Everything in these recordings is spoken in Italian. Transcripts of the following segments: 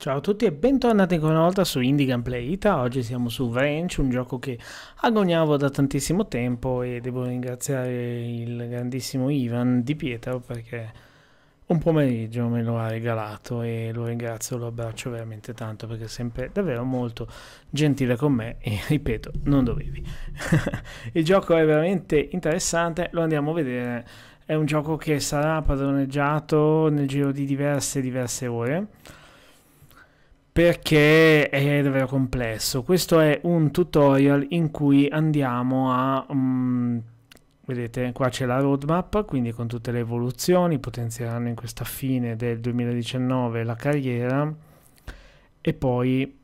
Ciao a tutti e bentornati ancora una volta su Indie Gameplay Ita, oggi siamo su Vrench, un gioco che agognavo da tantissimo tempo e devo ringraziare il grandissimo Ivan Di Pietro perché un pomeriggio me lo ha regalato e lo ringrazio, lo abbraccio veramente tanto perché è sempre davvero molto gentile con me e ripeto, non dovevi. il gioco è veramente interessante, lo andiamo a vedere, è un gioco che sarà padroneggiato nel giro di diverse diverse ore perché è davvero complesso. Questo è un tutorial in cui andiamo a... Um, vedete qua c'è la roadmap, quindi con tutte le evoluzioni, potenzieranno in questa fine del 2019 la carriera e poi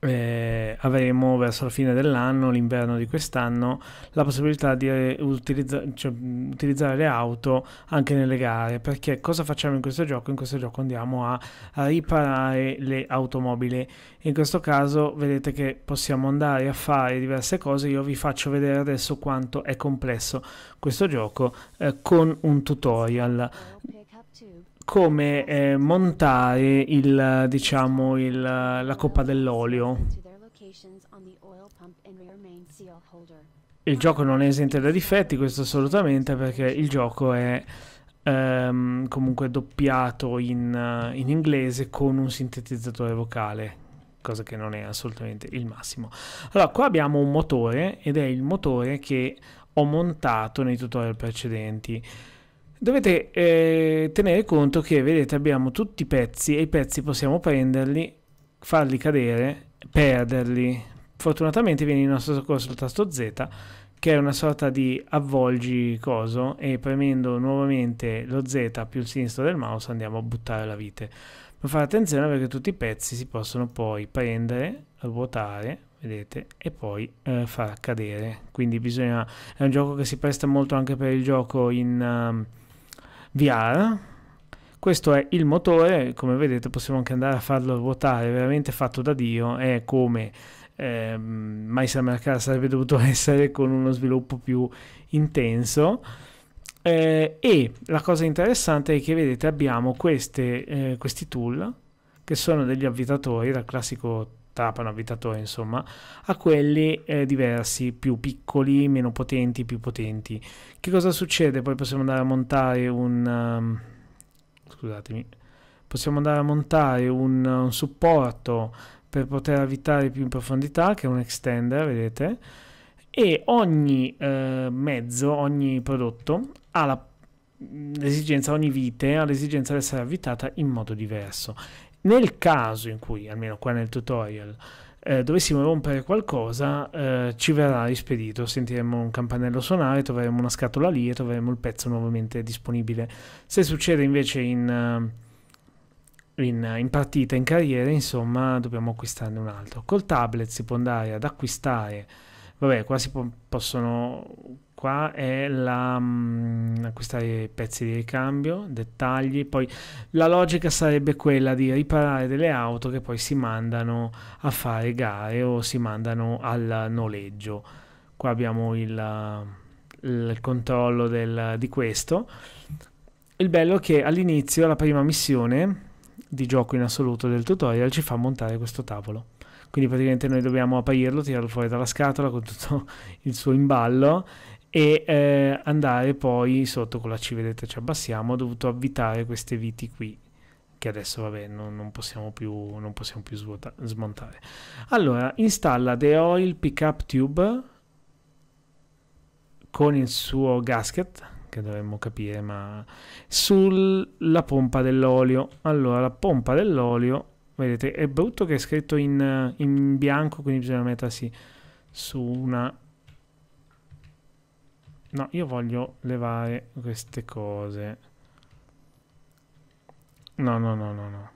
eh, avremo verso la fine dell'anno, l'inverno di quest'anno, la possibilità di eh, utilizza- cioè, utilizzare le auto anche nelle gare. Perché cosa facciamo in questo gioco? In questo gioco andiamo a, a riparare le automobili. In questo caso vedete che possiamo andare a fare diverse cose. Io vi faccio vedere adesso quanto è complesso questo gioco eh, con un tutorial come eh, montare il, diciamo, il, la coppa dell'olio. Il gioco non è esente da difetti, questo assolutamente, perché il gioco è ehm, comunque doppiato in, eh, in inglese con un sintetizzatore vocale, cosa che non è assolutamente il massimo. Allora, qua abbiamo un motore ed è il motore che ho montato nei tutorial precedenti. Dovete eh, tenere conto che, vedete, abbiamo tutti i pezzi e i pezzi possiamo prenderli, farli cadere, perderli. Fortunatamente viene in nostro soccorso il tasto Z, che è una sorta di avvolgi coso, e premendo nuovamente lo Z più il sinistro del mouse andiamo a buttare la vite. Ma fate attenzione perché tutti i pezzi si possono poi prendere, ruotare, vedete, e poi eh, far cadere. Quindi bisogna... è un gioco che si presta molto anche per il gioco in... Uh, VR. Questo è il motore, come vedete possiamo anche andare a farlo ruotare, veramente fatto da Dio, è come eh, mai sarebbe dovuto essere con uno sviluppo più intenso. Eh, e la cosa interessante è che vedete abbiamo queste, eh, questi tool che sono degli avvitatori dal classico Trapano abitatore insomma a quelli eh, diversi più piccoli meno potenti più potenti che cosa succede poi possiamo andare a montare un um, scusatemi possiamo andare a montare un, un supporto per poter avvitare più in profondità che è un extender vedete e ogni eh, mezzo ogni prodotto ha mm, l'esigenza ogni vite ha l'esigenza di essere avvitata in modo diverso nel caso in cui, almeno qua nel tutorial, eh, dovessimo rompere qualcosa, eh, ci verrà rispedito, sentiremo un campanello suonare, troveremo una scatola lì e troveremo il pezzo nuovamente disponibile. Se succede invece in, eh, in, in partita, in carriera, insomma, dobbiamo acquistarne un altro. Col tablet si può andare ad acquistare Vabbè, qua si po- possono. Qua è la. Mm, questa è pezzi di ricambio, dettagli. Poi la logica sarebbe quella di riparare delle auto che poi si mandano a fare gare o si mandano al noleggio. Qua abbiamo il, il controllo del, di questo. Il bello è che all'inizio, la prima missione di gioco in assoluto del tutorial, ci fa montare questo tavolo quindi praticamente noi dobbiamo apparirlo, tirarlo fuori dalla scatola con tutto il suo imballo e eh, andare poi sotto con la C, vedete ci abbassiamo, ho dovuto avvitare queste viti qui che adesso vabbè non, non possiamo più, non possiamo più svuota, smontare. Allora, installa The Oil Pickup Tube con il suo gasket che dovremmo capire ma sulla pompa dell'olio allora la pompa dell'olio Vedete, è brutto che è scritto in, in bianco, quindi bisogna mettersi su una... No, io voglio levare queste cose. No, no, no, no, no.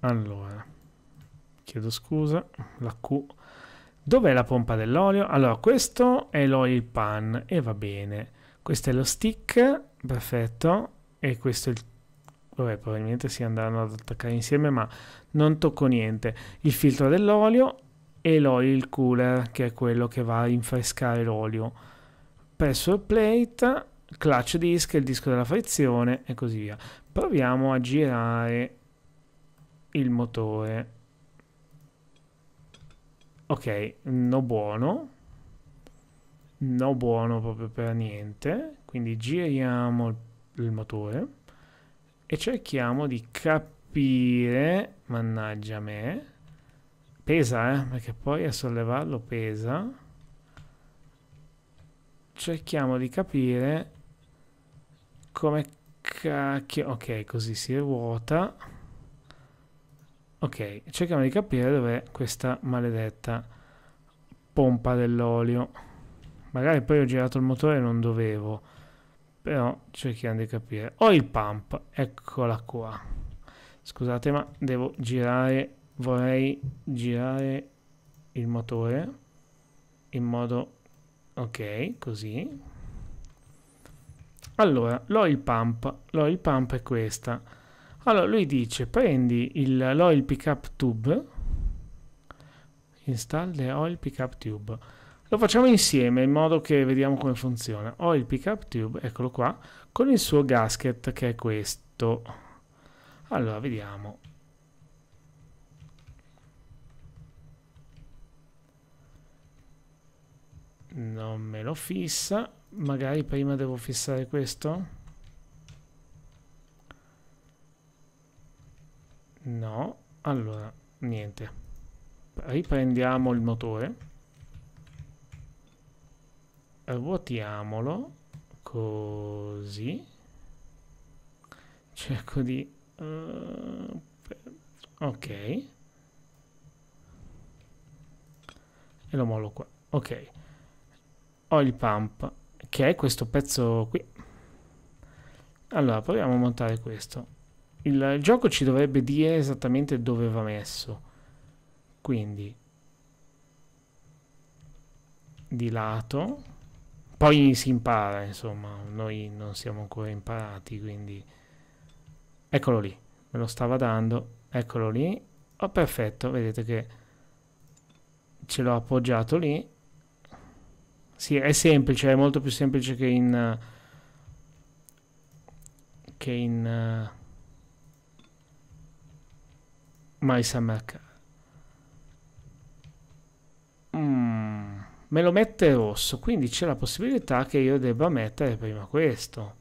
Allora, chiedo scusa, la Q. Dov'è la pompa dell'olio? Allora, questo è l'oil pan e va bene. Questo è lo stick, perfetto. E questo è il vabbè, probabilmente si andranno ad attaccare insieme, ma non tocco niente. Il filtro dell'olio e l'oil cooler, che è quello che va a rinfrescare l'olio. Pressure plate, clutch disc, il disco della frizione e così via. Proviamo a girare il motore. Ok, no buono. No buono proprio per niente. Quindi giriamo il motore e cerchiamo di capire, mannaggia me, pesa eh, perché poi a sollevarlo pesa, cerchiamo di capire come cacchio, ok così si ruota, ok cerchiamo di capire dov'è questa maledetta pompa dell'olio, magari poi ho girato il motore e non dovevo, però cerchiamo di capire. Oil pump, eccola qua. Scusate, ma devo girare, vorrei girare il motore in modo ok, così. Allora, l'oil pump, l'oil pump è questa. Allora, lui dice, prendi il, l'oil pickup tube, install the oil pickup tube lo facciamo insieme in modo che vediamo come funziona. Ho il pickup tube, eccolo qua, con il suo gasket che è questo. Allora, vediamo. Non me lo fissa. Magari prima devo fissare questo. No, allora, niente. Riprendiamo il motore ruotiamolo così cerco di uh, ok e lo mollo qua ok ho il pump che è questo pezzo qui allora proviamo a montare questo il, il gioco ci dovrebbe dire esattamente dove va messo quindi di lato poi si impara, insomma, noi non siamo ancora imparati, quindi... Eccolo lì, me lo stava dando, eccolo lì. Oh, perfetto, vedete che ce l'ho appoggiato lì. Sì, è semplice, è molto più semplice che in... che in... Uh, My Summer Car. Mmm me lo mette rosso, quindi c'è la possibilità che io debba mettere prima questo.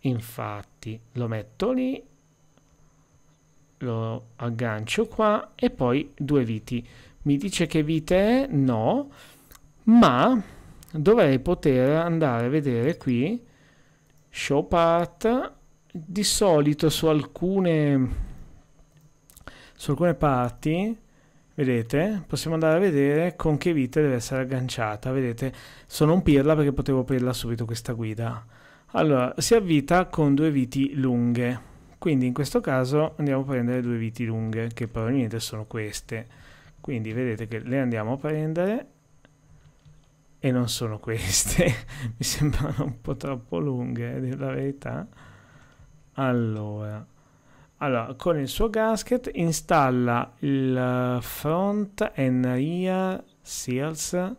Infatti lo metto lì, lo aggancio qua e poi due viti. Mi dice che vite è? No, ma dovrei poter andare a vedere qui show part di solito su alcune su alcune parti Vedete? Possiamo andare a vedere con che vite deve essere agganciata. Vedete? Sono un pirla perché potevo aprirla subito questa guida. Allora, si avvita con due viti lunghe. Quindi in questo caso andiamo a prendere due viti lunghe, che probabilmente sono queste. Quindi vedete che le andiamo a prendere e non sono queste. Mi sembrano un po' troppo lunghe, eh, la verità. Allora, allora, con il suo gasket installa il eh, front and rear seals.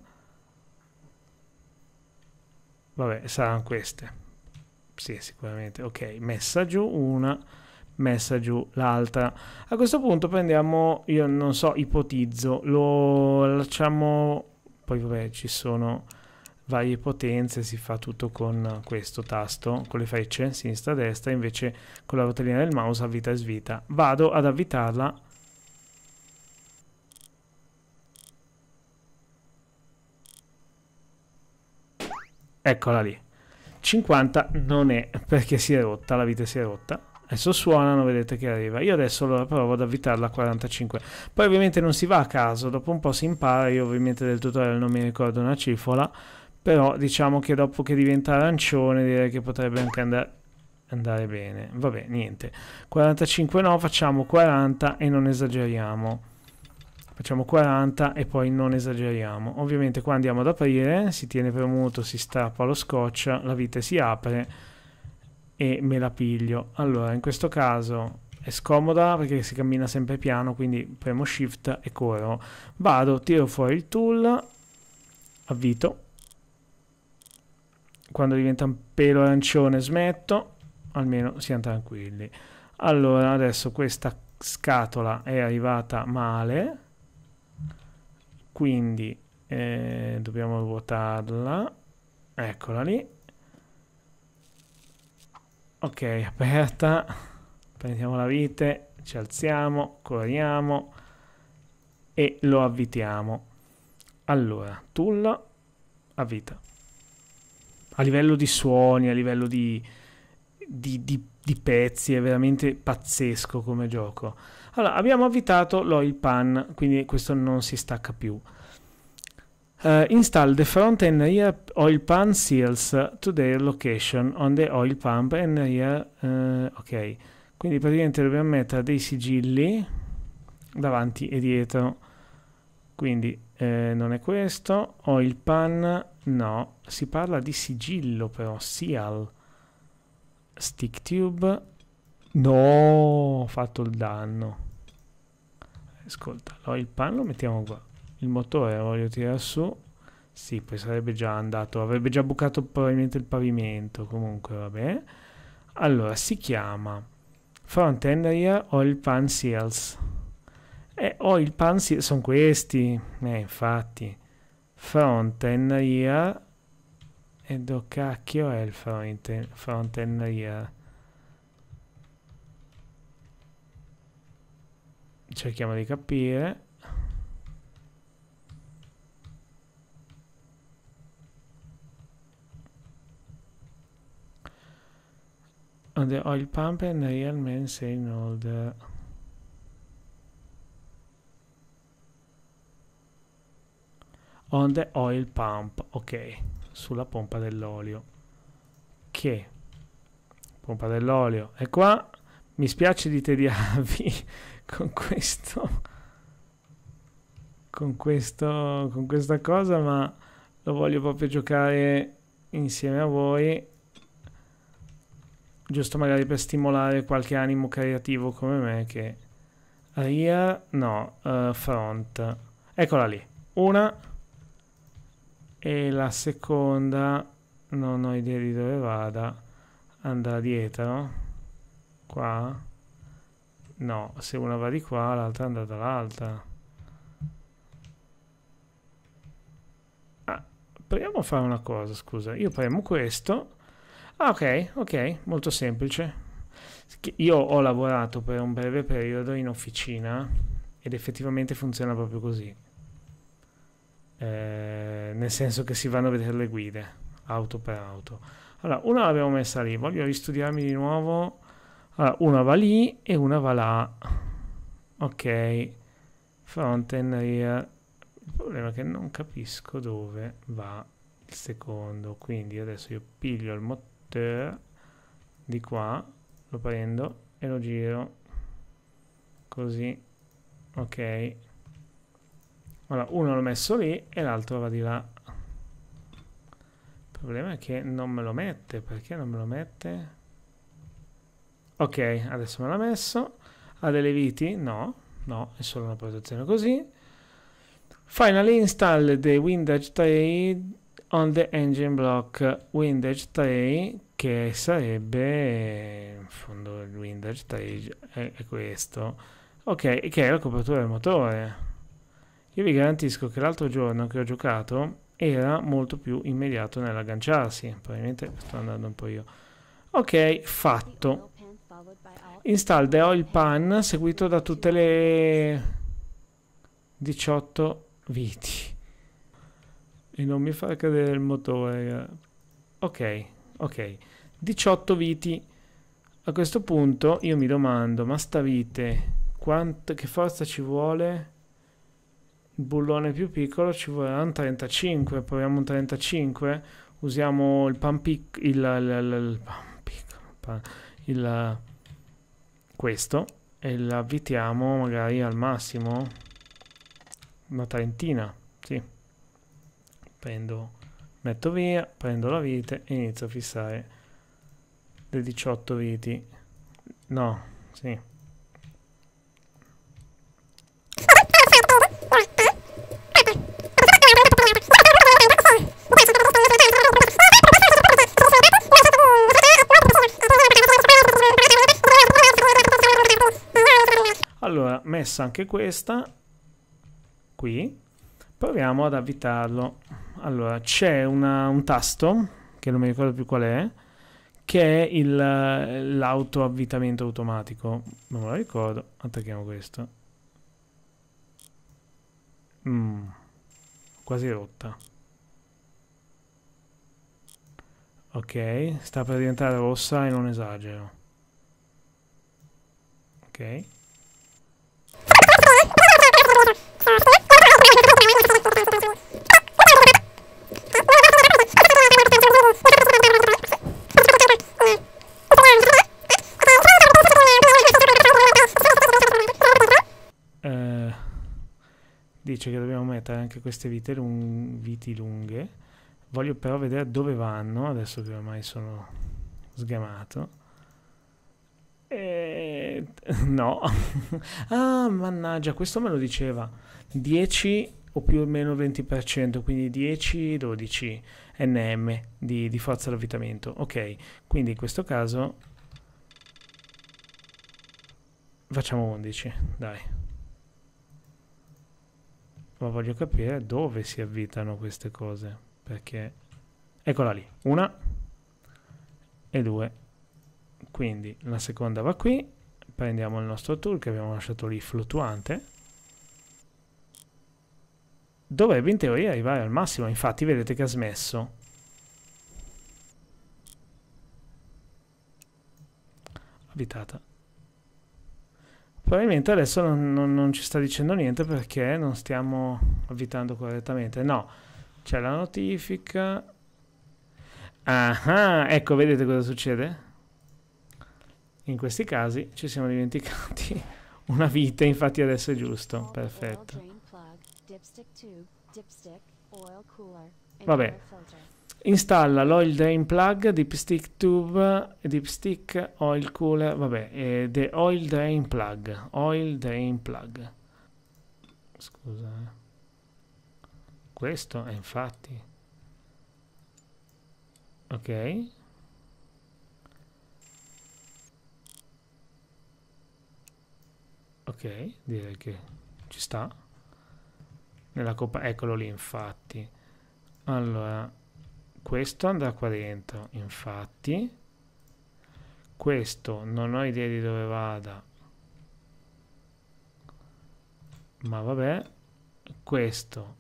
Vabbè, saranno queste. Sì, sicuramente. Ok, messa giù una, messa giù l'altra. A questo punto prendiamo, io non so, ipotizzo, lo lasciamo... Poi vabbè, ci sono varie potenze, si fa tutto con questo tasto, con le frecce, sinistra, destra, invece con la rotellina del mouse avvita e svita. Vado ad avvitarla Eccola lì. 50 non è perché si è rotta, la vite si è rotta. Adesso suonano, vedete che arriva. Io adesso allora provo ad avvitarla a 45. Poi ovviamente non si va a caso, dopo un po' si impara, io ovviamente del tutorial non mi ricordo una cifola. Però diciamo che dopo che diventa arancione direi che potrebbe anche andare andare bene. Vabbè, niente. 45 no, facciamo 40 e non esageriamo. Facciamo 40 e poi non esageriamo. Ovviamente qua andiamo ad aprire, si tiene premuto, si strappa lo scotch, la vite si apre e me la piglio. Allora, in questo caso è scomoda perché si cammina sempre piano, quindi premo shift e corro. Vado, tiro fuori il tool, avvito quando diventa un pelo arancione smetto, almeno siamo tranquilli. Allora, adesso questa scatola è arrivata male, quindi eh, dobbiamo ruotarla eccola lì. Ok, aperta, prendiamo la vite, ci alziamo, corriamo e lo avvitiamo. Allora, tulla, avvita a livello di suoni, a livello di, di, di, di pezzi, è veramente pazzesco come gioco. Allora, abbiamo avvitato l'oil pan, quindi questo non si stacca più. Uh, install the front and rear oil pan seals to their location on the oil pump and rear... Uh, ok, quindi praticamente dobbiamo mettere dei sigilli davanti e dietro. Quindi eh, non è questo, oil pan No, si parla di sigillo però, seal. Stick tube. No, ho fatto il danno. Ascolta, allora il pan lo mettiamo qua. Il motore lo voglio tirare su. Sì, poi sarebbe già andato, avrebbe già bucato probabilmente il pavimento, comunque vabbè. Allora, si chiama Front End Rear Oil Pan Seals. E eh, Oil Pan Seals sono questi, eh infatti. Fronten year. E do cacchio è il fronten, fronten year? Cerchiamo di capire. On the pump and real men in older. on the oil pump, ok, sulla pompa dell'olio. Che pompa dell'olio e qua mi spiace di tediarvi con questo con questo con questa cosa, ma lo voglio proprio giocare insieme a voi giusto magari per stimolare qualche animo creativo come me che rear no, uh, front. Eccola lì. Una e la seconda non ho idea di dove vada andrà dietro qua no se una va di qua l'altra andrà dall'altra ah, proviamo a fare una cosa scusa io premo questo ah ok ok molto semplice io ho lavorato per un breve periodo in officina ed effettivamente funziona proprio così eh, nel senso che si vanno a vedere le guide, auto per auto. Allora, una l'abbiamo messa lì, voglio ristudiarmi di nuovo. Allora, una va lì e una va là. Ok, front and rear. Il problema è che non capisco dove va il secondo, quindi adesso io piglio il motore di qua, lo prendo e lo giro così. Ok. Ora uno l'ho messo lì e l'altro va di là. Il problema è che non me lo mette. Perché non me lo mette? Ok, adesso me l'ha messo. Ha delle viti? No, no, è solo una protezione così. Finally install the windage tray on the engine block windage tray che sarebbe in fondo il windage tray è, è questo ok che è la copertura del motore io vi garantisco che l'altro giorno che ho giocato era molto più immediato nell'agganciarsi. Probabilmente sto andando un po' io. Ok, fatto. Instalderò il pan seguito da tutte le 18 viti. E non mi fa cadere il motore. Ok, ok. 18 viti. A questo punto io mi domando, ma sta vite, quanto, che forza ci vuole? bullone più piccolo ci un 35, proviamo un 35, usiamo il pan piccolo, il, il, il, il, questo e l'avvitiamo magari al massimo una trentina, sì. Prendo, metto via, prendo la vite e inizio a fissare le 18 viti. No, sì. Allora, messa anche questa, qui, proviamo ad avvitarlo. Allora, c'è un tasto, che non mi ricordo più qual è, che è l'autoavvitamento automatico. Non me lo ricordo, attacchiamo questo. Mm, quasi rotta. Ok, sta per diventare rossa e non esagero. Ok. Eh, dice che dobbiamo mettere anche queste vite, lung viti lunghe. Voglio però vedere dove vanno, adesso che ormai sono sgamato. E eh, no. ah, mannaggia, questo me lo diceva. 10 o più o meno 20%, quindi 10-12 nm di, di forza d'avvitamento. Ok, quindi in questo caso facciamo 11, dai. Ma voglio capire dove si avvitano queste cose, perché... Eccola lì, una e due. Quindi la seconda va qui prendiamo il nostro tool che abbiamo lasciato lì fluttuante dovrebbe in teoria arrivare al massimo infatti vedete che ha smesso abitata probabilmente adesso non, non, non ci sta dicendo niente perché non stiamo avvitando correttamente no c'è la notifica ah, ah ecco vedete cosa succede in questi casi ci siamo dimenticati una vite, infatti adesso è giusto, perfetto. Vabbè, installa l'oil drain plug, dipstick tube, dipstick oil cooler, vabbè, eh, the oil drain plug, oil drain plug. Scusa, eh. questo è infatti. Ok. Ok, direi che ci sta. Nella coppa, eccolo lì infatti. Allora, questo andrà qua dentro, infatti. Questo non ho idea di dove vada. Ma vabbè, questo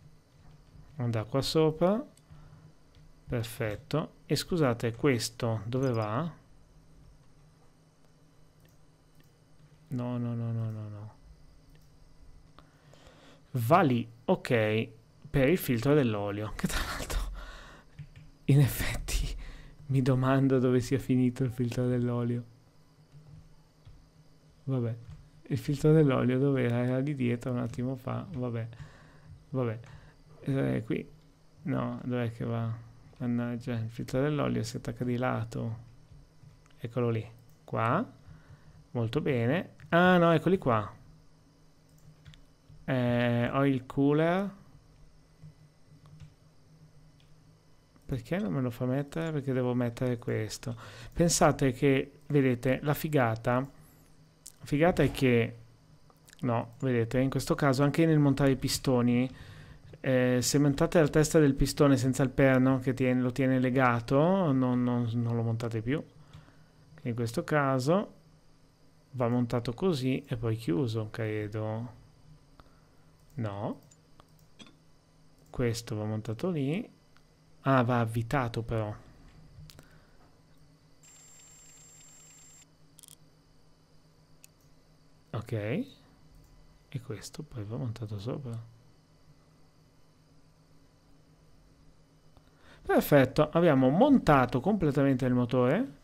andrà qua sopra. Perfetto. E scusate, questo dove va? No, no, no, no, no, no. Va lì, ok, per il filtro dell'olio. Che tra l'altro, in effetti, mi domando dove sia finito il filtro dell'olio. Vabbè, il filtro dell'olio dove era? Era lì dietro un attimo fa, vabbè. Vabbè, eh, qui, no, dov'è che va? Mannaggia, il filtro dell'olio si attacca di lato. Eccolo lì, qua. Molto bene, Ah no, eccoli qua. Eh, ho il cooler. Perché non me lo fa mettere? Perché devo mettere questo. Pensate che, vedete, la figata... La figata è che... No, vedete, in questo caso anche nel montare i pistoni... Eh, se montate la testa del pistone senza il perno che tiene, lo tiene legato, non, non, non lo montate più. In questo caso va montato così e poi chiuso, credo. No. Questo va montato lì. Ah, va avvitato però. Ok. E questo poi va montato sopra. Perfetto, abbiamo montato completamente il motore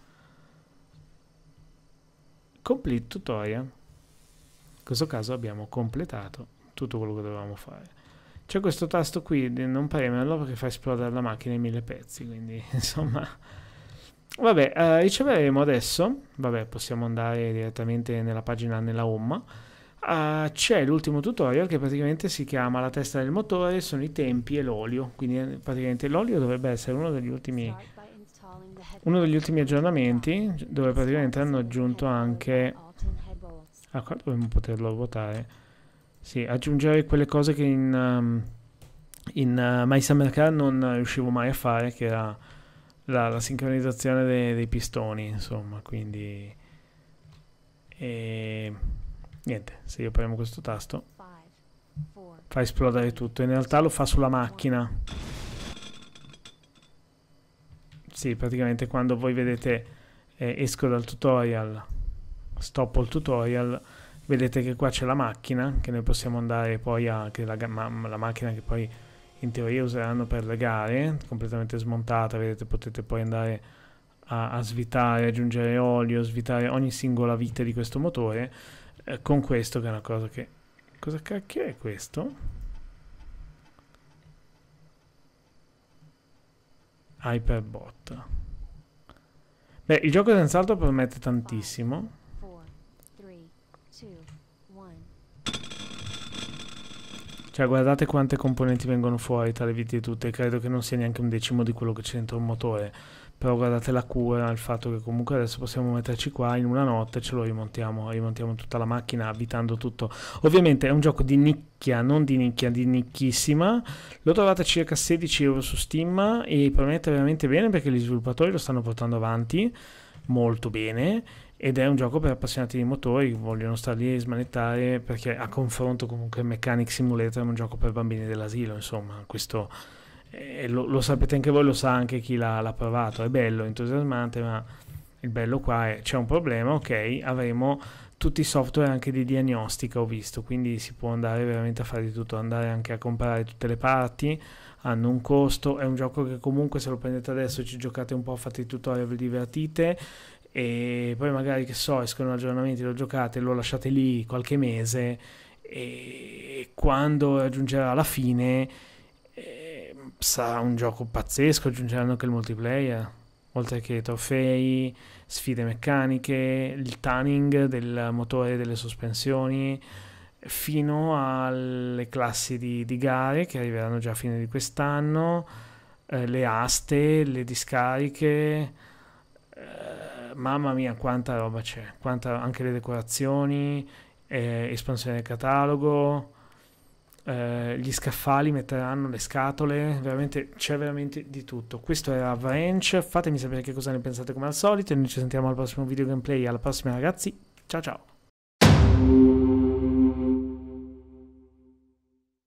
complete tutorial in questo caso abbiamo completato tutto quello che dovevamo fare c'è questo tasto qui non premerlo perché fa esplodere la macchina in mille pezzi quindi insomma vabbè eh, riceveremo adesso vabbè possiamo andare direttamente nella pagina nella home eh, c'è l'ultimo tutorial che praticamente si chiama la testa del motore sono i tempi e l'olio quindi eh, praticamente l'olio dovrebbe essere uno degli ultimi esatto uno degli ultimi aggiornamenti dove praticamente hanno aggiunto anche ah qua dovremmo poterlo votare sì, aggiungere quelle cose che in, um, in uh, My Summer Car non riuscivo mai a fare che era la, la sincronizzazione dei, dei, pistoni insomma quindi e, niente se io premo questo tasto fa esplodere tutto in realtà lo fa sulla macchina sì, praticamente quando voi vedete eh, esco dal tutorial, stoppo il tutorial, vedete che qua c'è la macchina che noi possiamo andare poi a che la, ma, la macchina che poi in teoria useranno per le gare, completamente smontata, vedete potete poi andare a, a svitare, aggiungere olio, svitare ogni singola vite di questo motore eh, con questo che è una cosa che cosa cacchio è questo? Hyperbot. Beh, il gioco senz'altro permette tantissimo. Cioè, guardate quante componenti vengono fuori tra le viti di tutte. Credo che non sia neanche un decimo di quello che c'è dentro un motore però guardate la cura il fatto che comunque adesso possiamo metterci qua in una notte ce lo rimontiamo rimontiamo tutta la macchina avvitando tutto ovviamente è un gioco di nicchia non di nicchia di nicchissima lo trovate a circa 16 euro su Steam e promette veramente bene perché gli sviluppatori lo stanno portando avanti molto bene ed è un gioco per appassionati di motori che vogliono star lì e smanettare perché a confronto comunque Mechanic Simulator è un gioco per bambini dell'asilo insomma questo eh, lo, lo, sapete anche voi, lo sa anche chi l'ha, l'ha provato, è bello, entusiasmante, ma il bello qua è c'è un problema, ok, avremo tutti i software anche di diagnostica ho visto, quindi si può andare veramente a fare di tutto, andare anche a comprare tutte le parti, hanno un costo, è un gioco che comunque se lo prendete adesso ci giocate un po', fate i tutorial, vi divertite e poi magari che so, escono aggiornamenti, lo giocate, lo lasciate lì qualche mese e quando raggiungerà la fine eh, sarà un gioco pazzesco, aggiungeranno anche il multiplayer, oltre che trofei, sfide meccaniche, il tuning del motore e delle sospensioni, fino alle classi di, di, gare che arriveranno già a fine di quest'anno, eh, le aste, le discariche. Eh, mamma mia, quanta roba c'è! Quanta, anche le decorazioni, eh, espansione del catalogo eh, gli scaffali metteranno le scatole, veramente c'è veramente di tutto. Questo era Vrench, fatemi sapere che cosa ne pensate come al solito e noi ci sentiamo al prossimo video gameplay, alla prossima ragazzi, ciao ciao!